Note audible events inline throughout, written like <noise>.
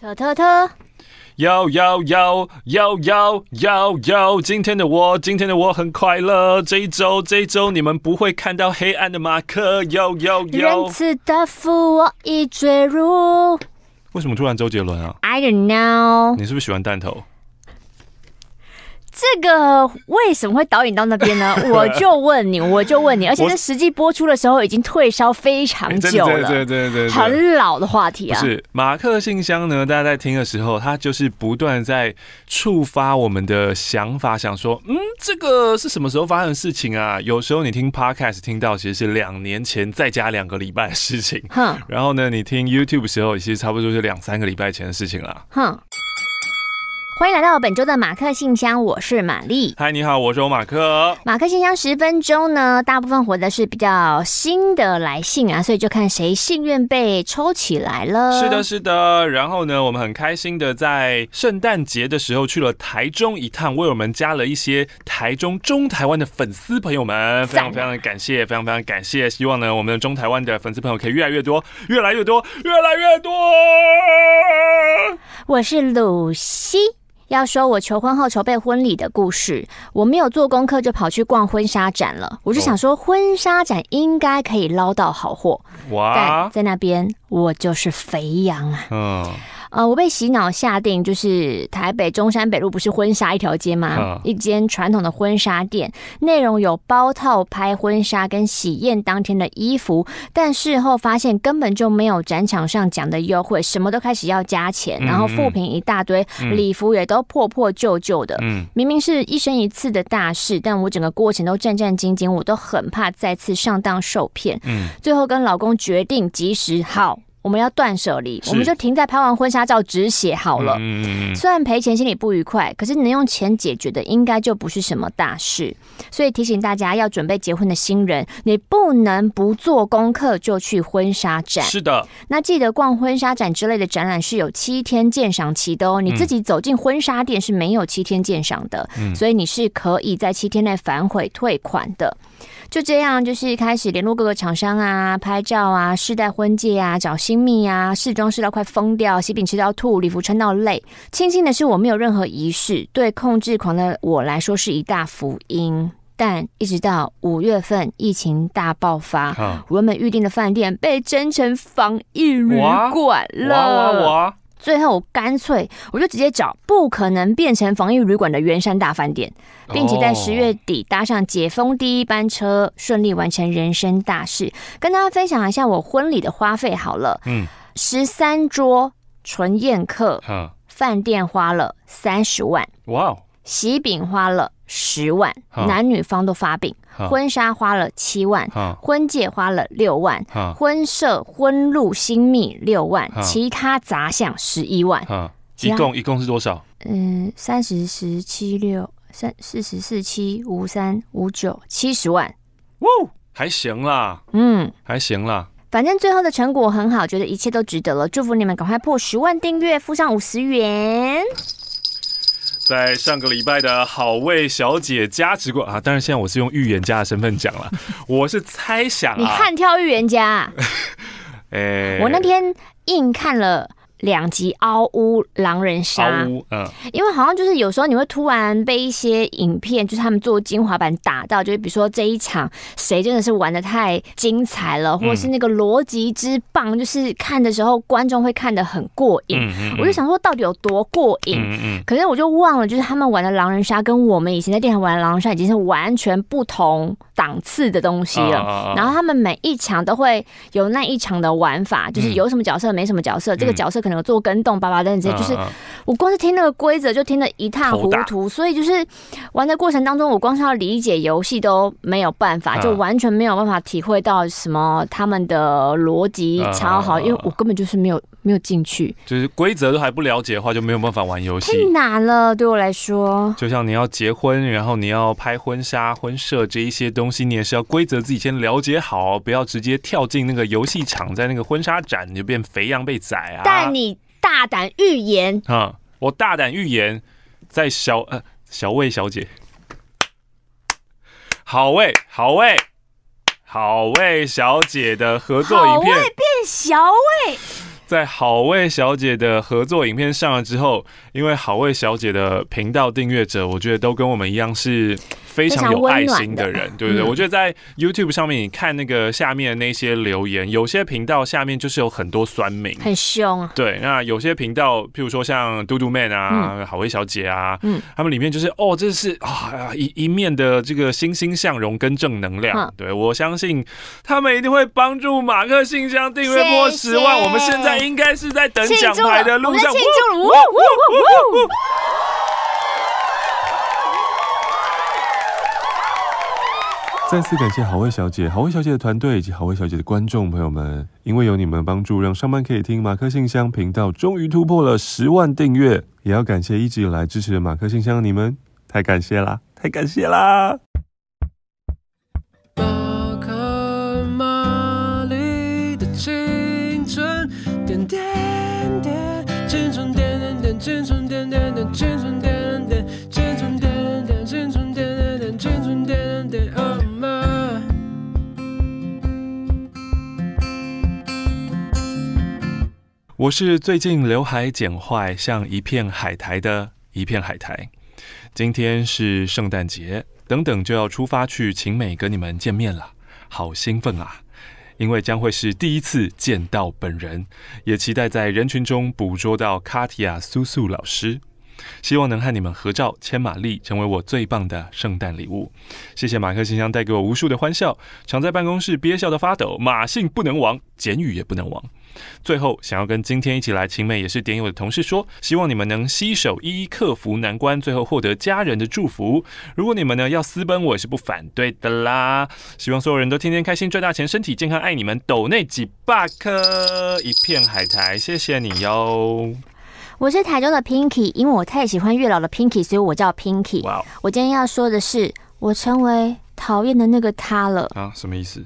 偷特特，摇摇摇摇摇摇摇，今天的我，今天的我很快乐，这一周，这一周你们不会看到黑暗的马克，有有有，仁慈的父，我已坠入。为什么突然周杰伦啊？I don't know。你是不是喜欢弹头？这个为什么会导演到那边呢？<laughs> 我就问你，我就问你，而且在实际播出的时候已经退烧非常久了，对对对很老的话题啊。是马克信箱呢？大家在听的时候，他就是不断在触发我们的想法，想说，嗯，这个是什么时候发生的事情啊？有时候你听 podcast 听到，其实是两年前再加两个礼拜的事情，哼。然后呢，你听 YouTube 时候，其实差不多是两三个礼拜前的事情了，哼。欢迎来到本周的马克信箱，我是玛丽。嗨，你好，我是马克。马克信箱十分钟呢，大部分活的是比较新的来信啊，所以就看谁幸运被抽起来了。是的，是的。然后呢，我们很开心的在圣诞节的时候去了台中一趟，为我们加了一些台中中台湾的粉丝朋友们，非常非常的感谢，非常非常感谢。希望呢，我们的中台湾的粉丝朋友可以越来越多，越来越多，越来越多。我是鲁西。要说我求婚后筹备婚礼的故事，我没有做功课就跑去逛婚纱展了。我就想说，婚纱展应该可以捞到好货，但在那边我就是肥羊啊。呃，我被洗脑下定，就是台北中山北路不是婚纱一条街吗？一间传统的婚纱店，内容有包套拍婚纱跟喜宴当天的衣服，但事后发现根本就没有展场上讲的优惠，什么都开始要加钱，然后复评一大堆，礼服也都破破旧旧的。嗯，明明是一生一次的大事，但我整个过程都战战兢兢，我都很怕再次上当受骗。嗯，最后跟老公决定及时好。我们要断舍离，我们就停在拍完婚纱照止血好了。虽然赔钱心里不愉快，可是能用钱解决的应该就不是什么大事。所以提醒大家，要准备结婚的新人，你不能不做功课就去婚纱展。是的，那记得逛婚纱展之类的展览是有七天鉴赏期的哦。你自己走进婚纱店是没有七天鉴赏的，所以你是可以在七天内反悔退款的。就这样，就是开始联络各个厂商啊，拍照啊，试戴婚戒啊，找新蜜啊，试妆试到快疯掉，喜饼吃到吐，礼服穿到累。庆幸的是，我没有任何仪式，对控制狂的我来说是一大福音。但一直到五月份，疫情大爆发，原本预定的饭店被真成防疫旅馆了。最后，干脆我就直接找不可能变成防疫旅馆的圆山大饭店，并且在十月底搭上解封第一班车，顺利完成人生大事，跟大家分享一下我婚礼的花费好了。嗯，十三桌纯宴客，饭店花了三十万。哇哦，喜饼花了十万，男女方都发饼。婚纱花了七万，婚戒花了六万，婚摄、婚路新密六万，其他杂项十一万，一共一共是多少？嗯，三十十七六三四十四七五三五九七十万，哇，还行啦，嗯，还行啦，反正最后的成果很好，觉得一切都值得了，祝福你们赶快破十万订阅，付上五十元。在上个礼拜的好味小姐加持过啊，当然现在我是用预言家的身份讲了，<laughs> 我是猜想啊，你看跳预言家，呃，<laughs> 我那天硬看了。两集《嗷呜狼人杀》，嗯，因为好像就是有时候你会突然被一些影片，就是他们做精华版打到，就是比如说这一场谁真的是玩的太精彩了，或者是那个逻辑之棒，就是看的时候观众会看得很过瘾。我就想说到底有多过瘾，可是我就忘了，就是他们玩的狼人杀跟我们以前在电台玩狼人杀已经是完全不同档次的东西了。然后他们每一场都会有那一场的玩法，就是有什么角色，没什么角色，这个角色可。能做跟动叭叭等那些，就是我光是听那个规则就听得一塌糊涂，所以就是玩的过程当中，我光是要理解游戏都没有办法，就完全没有办法体会到什么他们的逻辑超好，因为我根本就是没有。没有进去，就是规则都还不了解的话，就没有办法玩游戏。太难了，对我来说。就像你要结婚，然后你要拍婚纱、婚摄这一些东西，你也是要规则自己先了解好，不要直接跳进那个游戏场，在那个婚纱展你就变肥羊被宰啊！但你大胆预言啊！我大胆预言，在小呃小魏小姐，好位好位好位小姐的合作影片变小魏。在好位小姐的合作影片上了之后，因为好位小姐的频道订阅者，我觉得都跟我们一样是。非常有爱心的人，对不对？我觉得在 YouTube 上面，你看那个下面那些留言，有些频道下面就是有很多酸民，很凶对，那有些频道，譬如说像嘟嘟 man 啊、好威小姐啊，嗯，他们里面就是哦，这是啊一一面的这个欣欣向荣跟正能量。对我相信，他们一定会帮助马克信箱订阅破十万。我们现在应该是在等奖牌的路上。再次感谢好味小姐、好味小姐的团队以及好味小姐的观众朋友们，因为有你们帮助，让上班可以听马克信箱频道终于突破了十万订阅，也要感谢一直以来支持的马克信箱的你们，太感谢啦，太感谢啦！青春，我是最近刘海剪坏像一片海苔的一片海苔。今天是圣诞节，等等就要出发去晴美跟你们见面了，好兴奋啊！因为将会是第一次见到本人，也期待在人群中捕捉到卡提亚苏素老师，希望能和你们合照。牵马丽成为我最棒的圣诞礼物。谢谢马克信箱带给我无数的欢笑，常在办公室憋笑的发抖。马姓不能亡，简语也不能亡。最后，想要跟今天一起来晴美也是点友的同事说，希望你们能携手一一克服难关，最后获得家人的祝福。如果你们呢要私奔，我也是不反对的啦。希望所有人都天天开心，赚大钱，身体健康，爱你们，抖内几百颗一片海苔，谢谢你哟。我是台中的 Pinky，因为我太喜欢月老的 Pinky，所以我叫 Pinky。我今天要说的是，我成为讨厌的那个他了啊？什么意思？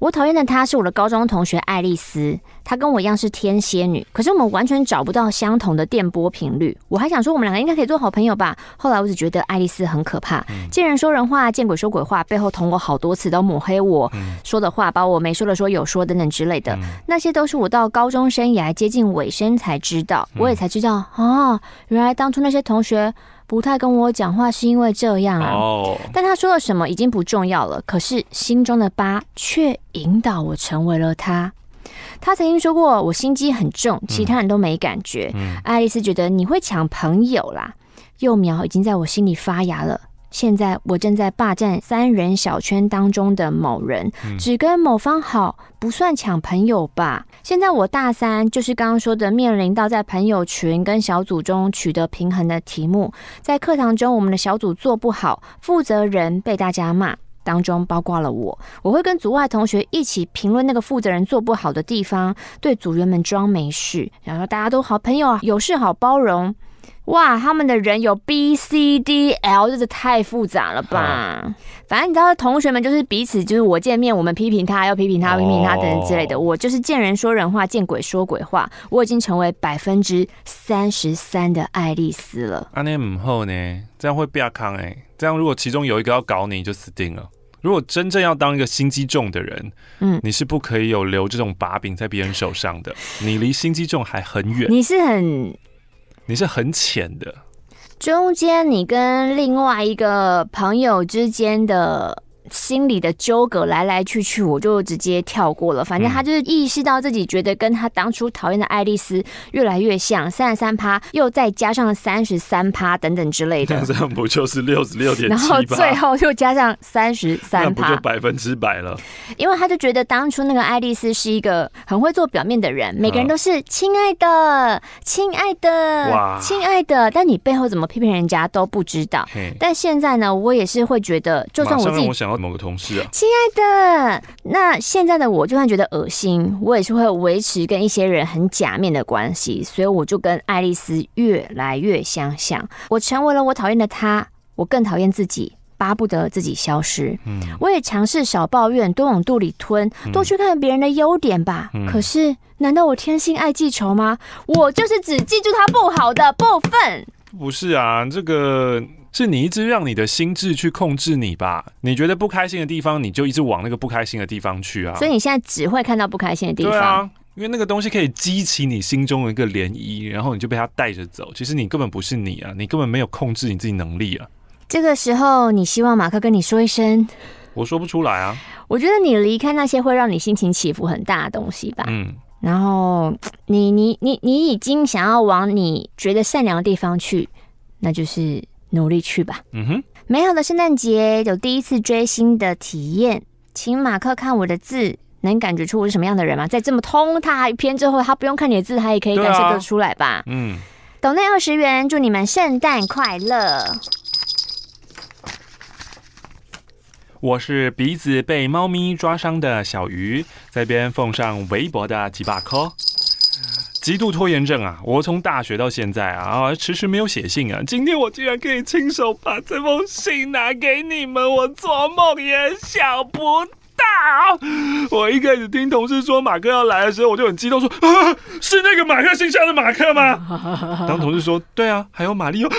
我讨厌的她是我的高中同学爱丽丝，她跟我一样是天蝎女，可是我们完全找不到相同的电波频率。我还想说我们两个应该可以做好朋友吧，后来我只觉得爱丽丝很可怕，见人说人话，见鬼说鬼话，背后捅我好多次，都抹黑我说的话，把我没说的说有说等等之类的，那些都是我到高中生涯接近尾声才知道，我也才知道啊，原来当初那些同学。不太跟我讲话，是因为这样啊。但他说了什么已经不重要了。可是心中的疤却引导我成为了他。他曾经说过，我心机很重，其他人都没感觉。爱丽丝觉得你会抢朋友啦，幼苗已经在我心里发芽了。现在我正在霸占三人小圈当中的某人，只跟某方好，不算抢朋友吧。现在我大三，就是刚刚说的面临到在朋友群跟小组中取得平衡的题目。在课堂中，我们的小组做不好，负责人被大家骂，当中包括了我。我会跟组外同学一起评论那个负责人做不好的地方，对组员们装没事，然后大家都好朋友啊，有事好包容。哇，他们的人有 B C D L，这是太复杂了吧？反正你知道，同学们就是彼此，就是我见面，我们批评他，要批评他，批评他等等之类的。我就是见人说人话，见鬼说鬼话。我已经成为百分之三十三的爱丽丝了。安妮母后呢？这样会被要康哎？这样如果其中有一个要搞你，就死定了。如果真正要当一个心机重的人，嗯，你是不可以有留这种把柄在别人手上的。你离心机重还很远。你是很。你是很浅的，中间你跟另外一个朋友之间的。心里的纠葛来来去去，我就直接跳过了。反正他就是意识到自己觉得跟他当初讨厌的爱丽丝越来越像，三十三趴又再加上三十三趴等等之类的，<laughs> 这样不就是六十六点然后最后又加上三十三趴，那不就百分之百了？因为他就觉得当初那个爱丽丝是一个很会做表面的人，每个人都是亲爱的、亲爱的、哇、亲爱的，但你背后怎么批评人家都不知道。但现在呢，我也是会觉得，就算我自己某个同事啊，亲爱的，那现在的我就算觉得恶心，我也是会维持跟一些人很假面的关系，所以我就跟爱丽丝越来越相像。我成为了我讨厌的他，我更讨厌自己，巴不得自己消失。嗯，我也尝试少抱怨，多往肚里吞，多去看别人的优点吧。可是，难道我天性爱记仇吗？我就是只记住他不好的部分。不是啊，这个。是你一直让你的心智去控制你吧？你觉得不开心的地方，你就一直往那个不开心的地方去啊。所以你现在只会看到不开心的地方。对啊，因为那个东西可以激起你心中的一个涟漪，然后你就被它带着走。其实你根本不是你啊，你根本没有控制你自己能力啊。这个时候，你希望马克跟你说一声，我说不出来啊。我觉得你离开那些会让你心情起伏很大的东西吧。嗯，然后你你你你已经想要往你觉得善良的地方去，那就是。努力去吧。嗯哼，美好的圣诞节，有第一次追星的体验，请马克看我的字，能感觉出我是什么样的人吗？在这么通他一篇之后，他不用看你的字，他也可以感受得出来吧？嗯。抖奈二十元，祝你们圣诞快乐。我是鼻子被猫咪抓伤的小鱼，在边奉上围脖的几把扣。极度拖延症啊！我从大学到现在啊，啊，迟迟没有写信啊。今天我竟然可以亲手把这封信拿给你们，我做梦也想不到。好，我一开始听同事说马克要来的时候，我就很激动，说：“啊，是那个马克信箱的马克吗？” <laughs> 当同事说：“对啊，还有马里奥。”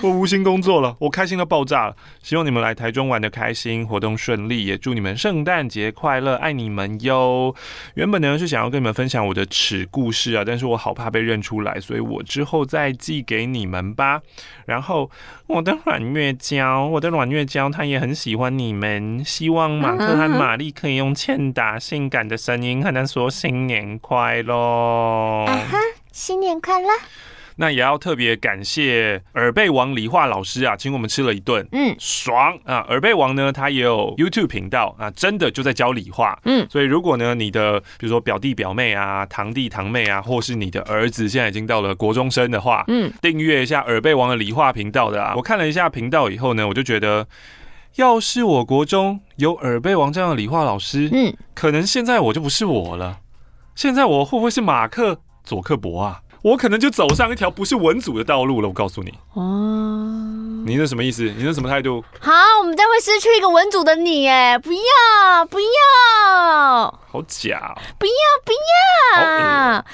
我无心工作了，我开心到爆炸了。希望你们来台中玩的开心，活动顺利，也祝你们圣诞节快乐，爱你们哟。原本呢是想要跟你们分享我的耻故事啊，但是我好怕被认出来，所以我之后再寄给你们吧。然后我的软月娇，我的软月娇，他也很喜欢你们。希望马克和玛丽可以用欠打、性感的声音和他说新年快乐。啊哈，新年快乐！那也要特别感谢耳背王理化老师啊，请我们吃了一顿，嗯，爽啊！耳背王呢，他也有 YouTube 频道啊，真的就在教理化，嗯，所以如果呢，你的比如说表弟表妹啊、堂弟堂妹啊，或是你的儿子现在已经到了国中生的话，嗯，订阅一下耳背王的理化频道的啊。我看了一下频道以后呢，我就觉得。要是我国中有耳背王这样的理化老师，嗯，可能现在我就不是我了。现在我会不会是马克·佐克伯啊？我可能就走上一条不是文组的道路了。我告诉你，哦，你是什么意思？你是什么态度？好，我们将会失去一个文组的你，哎，不要，不要，好假，不要，不要。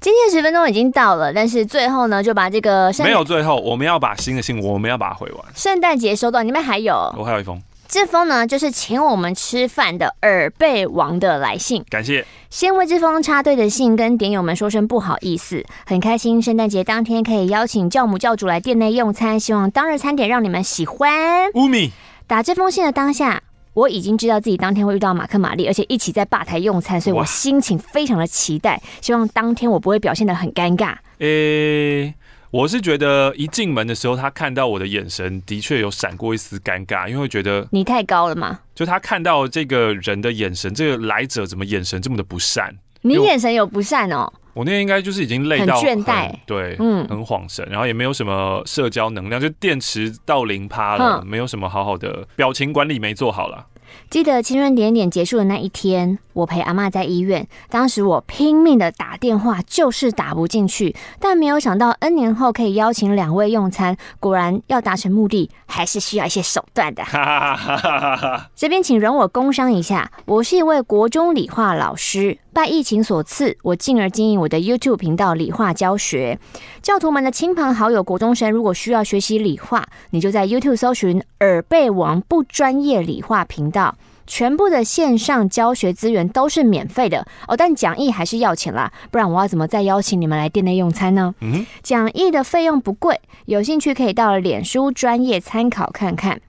今天十分钟已经到了，但是最后呢，就把这个没有最后，我们要把新的信，我们要把它回完。圣诞节收到，你们还有我还有一封，这封呢就是请我们吃饭的耳背王的来信，感谢。先为这封插队的信跟点友们说声不好意思，很开心圣诞节当天可以邀请教母教主来店内用餐，希望当日餐点让你们喜欢。u m 打这封信的当下。我已经知道自己当天会遇到马克·玛利，而且一起在吧台用餐，所以我心情非常的期待。希望当天我不会表现的很尴尬。诶，我是觉得一进门的时候，他看到我的眼神，的确有闪过一丝尴尬，因为觉得你太高了嘛。就他看到这个人的眼神，这个来者怎么眼神这么的不善？你眼神有不善哦。我那天应该就是已经累到很倦怠，对，嗯，很恍神，然后也没有什么社交能量，就电池到零趴了，没有什么好好的表情管理没做好了。记得青春点点结束的那一天，我陪阿妈在医院，当时我拼命的打电话，就是打不进去，但没有想到 N 年后可以邀请两位用餐，果然要达成目的还是需要一些手段的。<laughs> 这边请容我工商一下，我是一位国中理化老师。拜疫情所赐，我进而经营我的 YouTube 频道理化教学。教徒们的亲朋好友、国中生如果需要学习理化，你就在 YouTube 搜寻“耳背王不专业理化频道”，全部的线上教学资源都是免费的哦。但讲义还是要钱啦，不然我要怎么再邀请你们来店内用餐呢？嗯，讲义的费用不贵，有兴趣可以到脸书专业参考看看。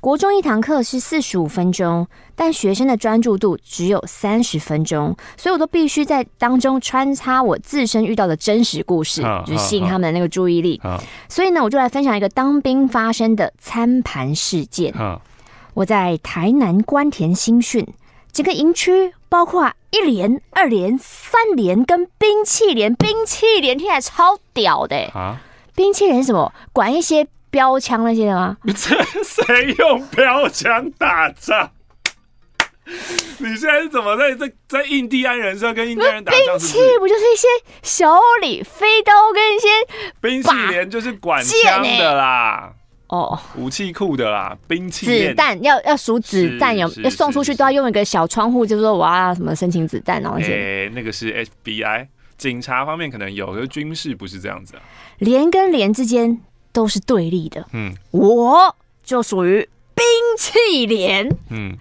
国中一堂课是四十五分钟，但学生的专注度只有三十分钟，所以我都必须在当中穿插我自身遇到的真实故事，就吸引他们的那个注意力。所以呢，我就来分享一个当兵发生的餐盘事件。我在台南关田新训，整个营区包括一连、二连、三连跟冰淇淋，冰淇淋听起来超屌的啊！淇淋连什么？管一些。标枪那些的吗？<laughs> 这谁用标枪打仗？<laughs> 你现在是怎么在在在印第安人是要跟印第安人打仗？兵器不就是一些小李飞刀跟一些兵器连就是管枪的啦，哦，武器库的啦，兵器子弹要要数子弹有要送出去都要用一个小窗户，就是说我要什么申请子弹哦。诶，那个是 FBI 警察方面可能有，可是军事不是这样子啊。连跟连之间。都是对立的。嗯，我就属于兵器连。嗯，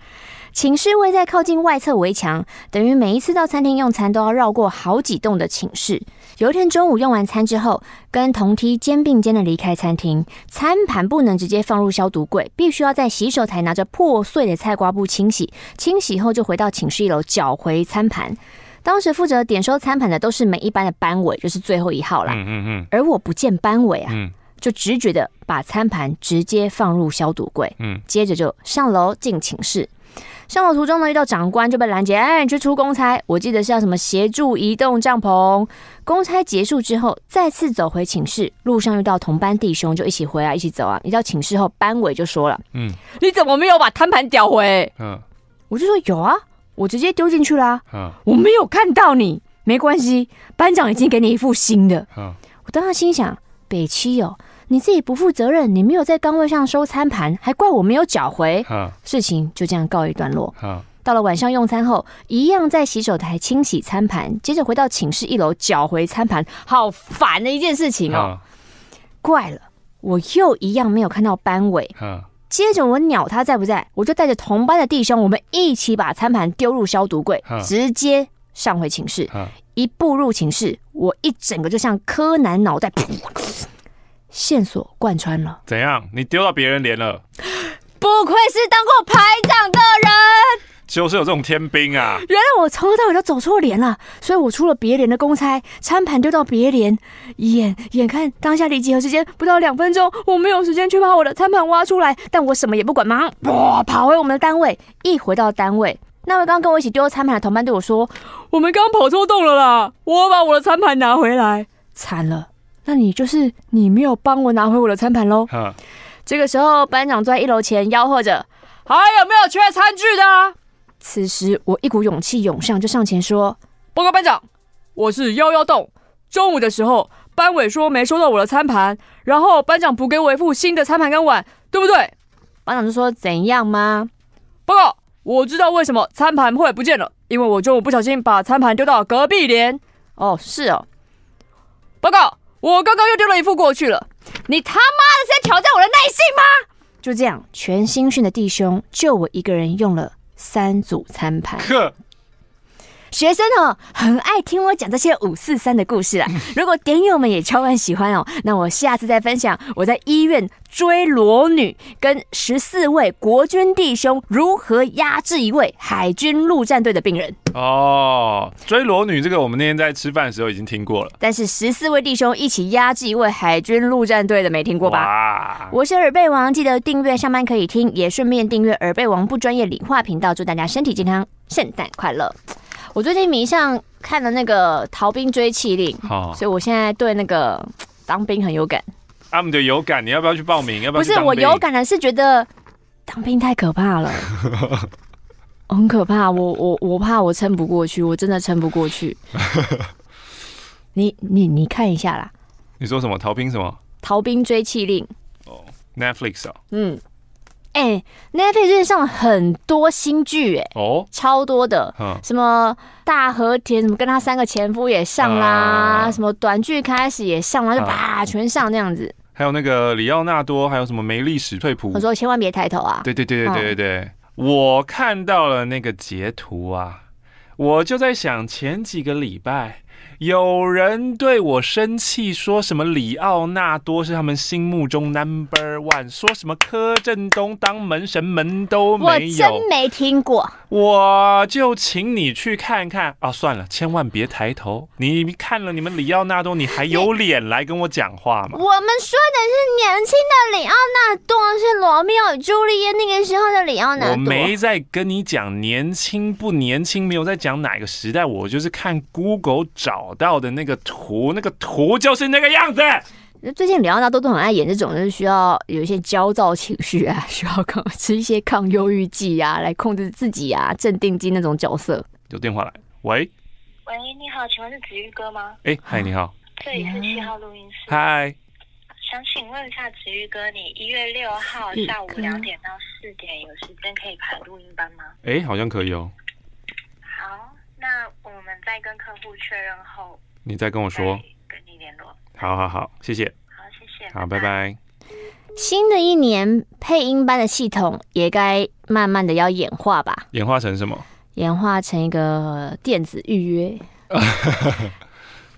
寝室位在靠近外侧围墙，等于每一次到餐厅用餐都要绕过好几栋的寝室。有一天中午用完餐之后，跟同梯肩并肩的离开餐厅，餐盘不能直接放入消毒柜，必须要在洗手台拿着破碎的菜瓜布清洗，清洗后就回到寝室一楼缴回餐盘。当时负责点收餐盘的都是每一班的班委，就是最后一号啦。嗯嗯嗯，而我不见班委啊。嗯。就直觉的把餐盘直接放入消毒柜，嗯，接着就上楼进寝室。上楼途中呢，遇到长官就被拦截，哎，去出公差。我记得是要什么协助移动帐篷。公差结束之后，再次走回寝室，路上遇到同班弟兄，就一起回来一起走啊。一到寝室后，班委就说了，嗯，你怎么没有把餐盘叼回？嗯，我就说有啊，我直接丢进去了。嗯，我没有看到你，没关系，班长已经给你一副新的。嗯，我当时心想，北七哦。你自己不负责任，你没有在岗位上收餐盘，还怪我没有缴回，事情就这样告一段落。到了晚上用餐后，一样在洗手台清洗餐盘，接着回到寝室一楼缴回餐盘，好烦的一件事情哦。怪了，我又一样没有看到班委。接着我鸟他在不在，我就带着同班的弟兄，我们一起把餐盘丢入消毒柜，直接上回寝室。一步入寝室，我一整个就像柯南脑袋。线索贯穿了，怎样？你丢到别人连了？不愧是当过排长的人，就是有这种天兵啊！原来我从头到尾都走错连了，所以我出了别连的公差，餐盘丢到别连，眼眼看当下离集合时间不到两分钟，我没有时间去把我的餐盘挖出来，但我什么也不管，忙哇跑回我们的单位。一回到单位，那位刚跟我一起丢餐盘的同伴对我说：“我们刚跑错洞了啦！”我把我的餐盘拿回来，惨了。那你就是你没有帮我拿回我的餐盘喽。这个时候班长坐在一楼前吆喝着：“还有没有缺餐具的？”此时我一股勇气涌上，就上前说：“报告班长，我是幺幺栋。中午的时候，班委说没收到我的餐盘，然后班长补给我一副新的餐盘跟碗，对不对？”班长就说：“怎样吗？”报告，我知道为什么餐盘会不见了，因为我中午不小心把餐盘丢到隔壁连。哦，是哦。报告。我刚刚又丢了一副过去了，你他妈的是在挑战我的耐性吗？就这样，全新训的弟兄就我一个人用了三组餐盘。学生哦，很爱听我讲这些五四三的故事啦。如果点友们也超万喜欢哦，那我下次再分享我在医院追裸女跟十四位国军弟兄如何压制一位海军陆战队的病人哦。追裸女这个，我们那天在吃饭的时候已经听过了。但是十四位弟兄一起压制一位海军陆战队的，没听过吧？我是耳背王，记得订阅上班可以听，也顺便订阅耳背王不专业理化频道。祝大家身体健康，圣诞快乐。我最近迷上看了那个《逃兵追缉令》，好，所以我现在对那个 <tsk> 当兵很有感。啊，姆的有感，你要不要去报名？不是，我有感的是觉得 <laughs> 当兵太可怕了，<laughs> 很可怕。我我我怕我撑不过去，我真的撑不过去。<laughs> 你你你看一下啦。你说什么？逃兵什么？逃兵追缉令。哦，Netflix 哦。嗯。哎，Netflix 最近上了很多新剧，哎，哦，超多的，什么大和田，什么跟他三个前夫也上啦，什么短剧开始也上啦，就啪全上那样子。还有那个里奥纳多，还有什么梅丽史翠普，我说千万别抬头啊。对对对对对对，我看到了那个截图啊，我就在想前几个礼拜。有人对我生气，说什么里奥纳多是他们心目中 number one，说什么柯震东当门神门都没有。我真没听过。我就请你去看看啊！算了，千万别抬头。你看了你们里奥纳多，你还有脸来跟我讲话吗？我们说的是年轻的里奥纳多，是罗密欧与朱丽叶那个时候的里奥纳多。我没在跟你讲年轻不年轻，没有在讲哪个时代。我就是看 Google 找。到的那个图，那个图就是那个样子。最近李奥纳多都很爱演这种，就是需要有一些焦躁情绪啊，需要吃一些抗忧郁剂呀，来控制自己啊，镇定剂那种角色。有电话来，喂？喂，你好，请问是子玉哥吗？哎，嗨，你好。这里是七号录音室。嗨。想请问一下子玉哥，你一月六号下午两点到四点有时间可以排录音班吗？哎，好像可以哦。好。那我们再跟客户确认后，你再跟我说，跟你联络。好，好，好，谢谢。好，谢谢。好，拜拜。新的一年，配音班的系统也该慢慢的要演化吧？演化成什么？演化成一个电子预约。<laughs>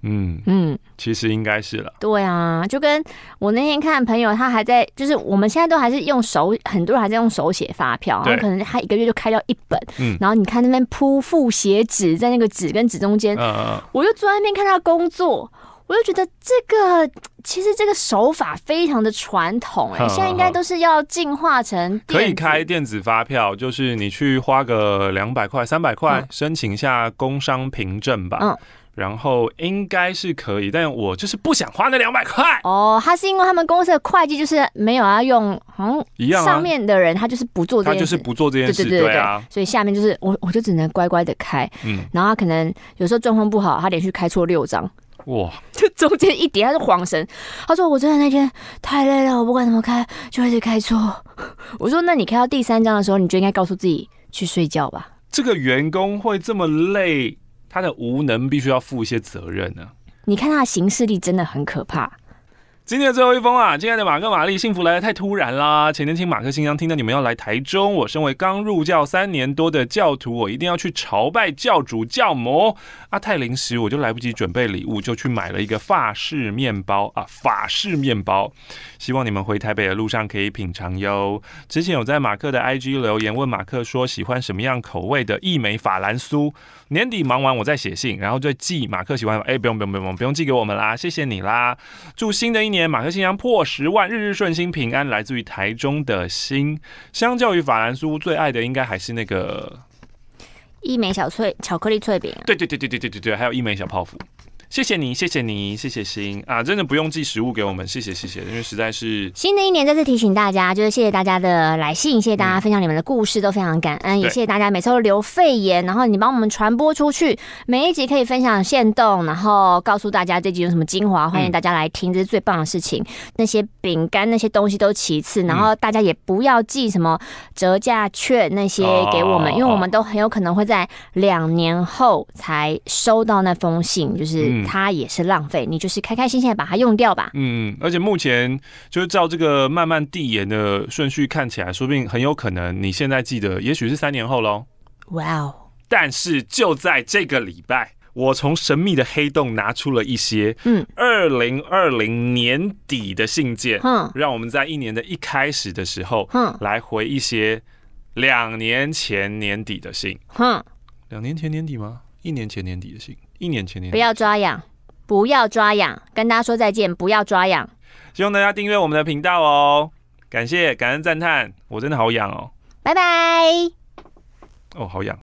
嗯嗯，其实应该是了。对啊，就跟我那天看朋友，他还在，就是我们现在都还是用手，很多人还在用手写发票。然后可能他一个月就开掉一本。嗯。然后你看那边铺复写纸，在那个纸跟纸中间。嗯我就坐在那边看他工作，我就觉得这个其实这个手法非常的传统。哎，现在应该都是要进化成可以开电子发票，就是你去花个两百块、三百块申请一下工商凭证吧。嗯。然后应该是可以，但我就是不想花那两百块。哦，他是因为他们公司的会计就是没有要用，嗯，一像上面的人他就是不做这件事，他就是不做这件事，对对对啊。所以下面就是我，我就只能乖乖的开。嗯。然后可能有时候状况不好，他连续开错六张。哇！就中间一点，他就晃神。他说：“我真的那天太累了，我不管怎么开，就一直开错。”我说：“那你开到第三张的时候，你就应该告诉自己去睡觉吧。”这个员工会这么累？他的无能必须要负一些责任呢。你看他的行事力真的很可怕。今天的最后一封啊，亲爱的马克、玛丽，幸福来的太突然啦！前天听马克新娘，听到你们要来台中，我身为刚入教三年多的教徒，我一定要去朝拜教主教母阿泰临时，我就来不及准备礼物，就去买了一个法式面包啊，法式面包，希望你们回台北的路上可以品尝哟。之前有在马克的 IG 留言问马克说喜欢什么样口味的一枚法兰酥，年底忙完我再写信，然后就寄马克喜欢。哎，不用不用不用不用寄给我们啦，谢谢你啦，祝新的一年。年马克新羊破十万日日顺心平安，来自于台中的心。相较于法兰苏最爱的，应该还是那个一枚小脆巧克力脆饼。对对对对对对对对，还有一枚小泡芙。谢谢你，谢谢你，谢谢心啊！真的不用寄食物给我们，谢谢谢谢，因为实在是。新的一年再次提醒大家，就是谢谢大家的来信，谢谢大家分享你们的故事，都非常感恩，也谢谢大家每次都留肺炎，然后你帮我们传播出去，每一集可以分享现动，然后告诉大家这集有什么精华，欢迎大家来听，这是最棒的事情。那些饼干那些东西都其次，然后大家也不要寄什么折价券那些给我们，因为我们都很有可能会在两年后才收到那封信，就是。它也是浪费，你就是开开心心的把它用掉吧。嗯，而且目前就是照这个慢慢递延的顺序看起来，说不定很有可能你现在记得，也许是三年后喽。哇哦！但是就在这个礼拜，我从神秘的黑洞拿出了一些嗯，二零二零年底的信件。嗯，让我们在一年的一开始的时候，嗯，来回一些两年前年底的信。哼，两年前年底吗？一年前年底的信。一年前不要抓痒，不要抓痒，跟大家说再见，不要抓痒。希望大家订阅我们的频道哦，感谢，感恩赞叹，我真的好痒哦，拜拜。哦，好痒。